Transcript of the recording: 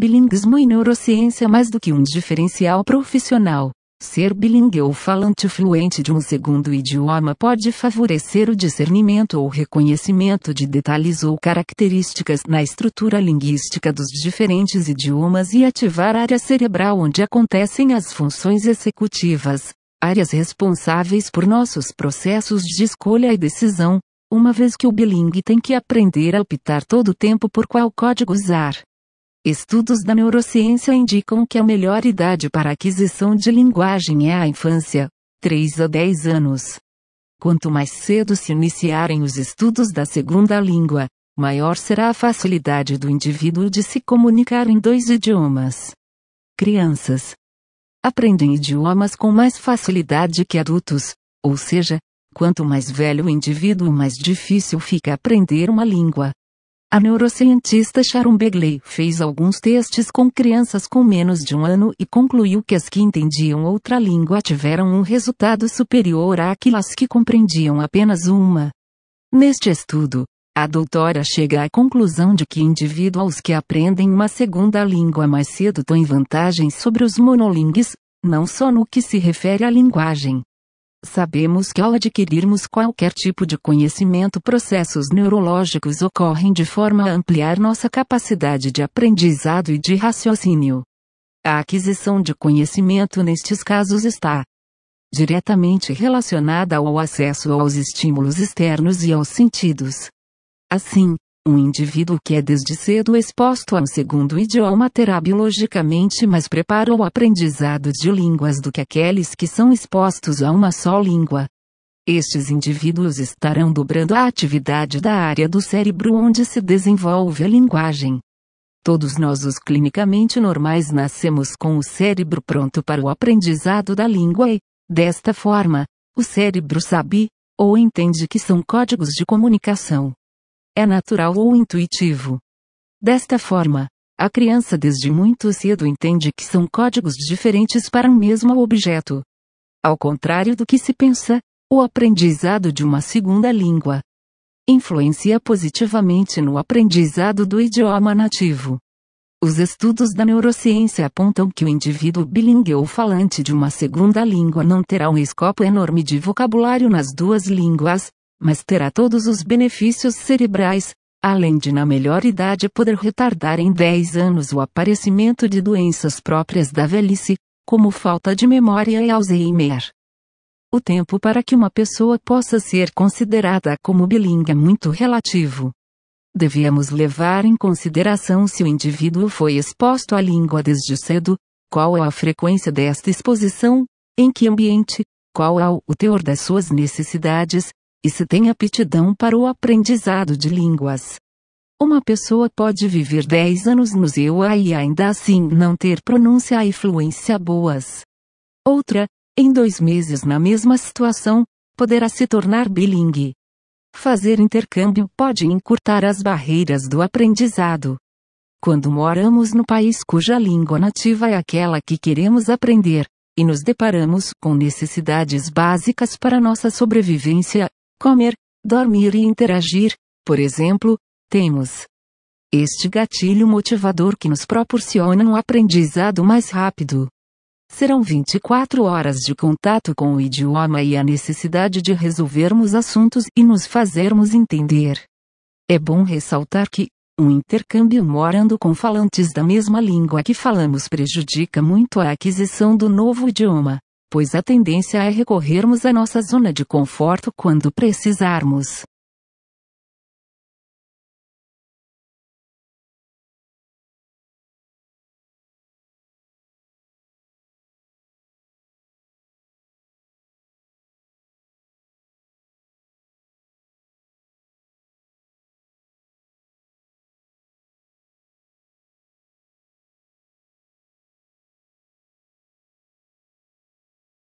Bilinguismo e neurociência mais do que um diferencial profissional. Ser bilingue ou falante fluente de um segundo idioma pode favorecer o discernimento ou reconhecimento de detalhes ou características na estrutura linguística dos diferentes idiomas e ativar a área cerebral onde acontecem as funções executivas, áreas responsáveis por nossos processos de escolha e decisão, uma vez que o bilingue tem que aprender a optar todo o tempo por qual código usar. Estudos da neurociência indicam que a melhor idade para aquisição de linguagem é a infância, 3 a 10 anos. Quanto mais cedo se iniciarem os estudos da segunda língua, maior será a facilidade do indivíduo de se comunicar em dois idiomas. Crianças aprendem idiomas com mais facilidade que adultos, ou seja, quanto mais velho o indivíduo, mais difícil fica aprender uma língua. A neurocientista Sharon Begley fez alguns testes com crianças com menos de um ano e concluiu que as que entendiam outra língua tiveram um resultado superior àquelas que compreendiam apenas uma. Neste estudo, a doutora chega à conclusão de que indivíduos que aprendem uma segunda língua mais cedo têm vantagens sobre os monolingues, não só no que se refere à linguagem, Sabemos que ao adquirirmos qualquer tipo de conhecimento, processos neurológicos ocorrem de forma a ampliar nossa capacidade de aprendizado e de raciocínio. A aquisição de conhecimento nestes casos está diretamente relacionada ao acesso aos estímulos externos e aos sentidos. Assim, um indivíduo que é desde cedo exposto a um segundo idioma terá biologicamente mais preparo ao aprendizado de línguas do que aqueles que são expostos a uma só língua. Estes indivíduos estarão dobrando a atividade da área do cérebro onde se desenvolve a linguagem. Todos nós, os clinicamente normais, nascemos com o cérebro pronto para o aprendizado da língua e, desta forma, o cérebro sabe, ou entende que são códigos de comunicação. É natural ou intuitivo. Desta forma, a criança desde muito cedo entende que são códigos diferentes para um mesmo objeto. Ao contrário do que se pensa, o aprendizado de uma segunda língua influencia positivamente no aprendizado do idioma nativo. Os estudos da neurociência apontam que o indivíduo bilíngue ou falante de uma segunda língua não terá um escopo enorme de vocabulário nas duas línguas, mas terá todos os benefícios cerebrais, além de na melhor idade poder retardar em 10 anos o aparecimento de doenças próprias da velhice, como falta de memória e Alzheimer. O tempo para que uma pessoa possa ser considerada como bilingue é muito relativo. Devíamos levar em consideração se o indivíduo foi exposto à língua desde cedo, qual é a frequência desta exposição, em que ambiente, qual é o teor das suas necessidades, e se tem aptidão para o aprendizado de línguas. Uma pessoa pode viver 10 anos no ZEUA e ainda assim não ter pronúncia e fluência boas. Outra, em dois meses na mesma situação, poderá se tornar bilingue. Fazer intercâmbio pode encurtar as barreiras do aprendizado. Quando moramos no país cuja língua nativa é aquela que queremos aprender, e nos deparamos com necessidades básicas para nossa sobrevivência, comer, dormir e interagir, por exemplo, temos este gatilho motivador que nos proporciona um aprendizado mais rápido. Serão 24 horas de contato com o idioma e a necessidade de resolvermos assuntos e nos fazermos entender. É bom ressaltar que, um intercâmbio morando com falantes da mesma língua que falamos prejudica muito a aquisição do novo idioma pois a tendência é recorrermos à nossa zona de conforto quando precisarmos.